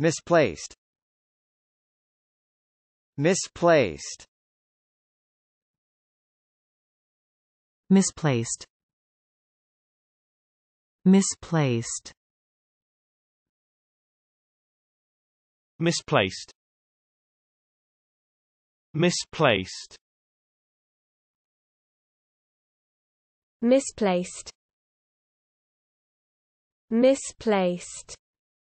misplaced misplaced misplaced misplaced misplaced misplaced misplaced misplaced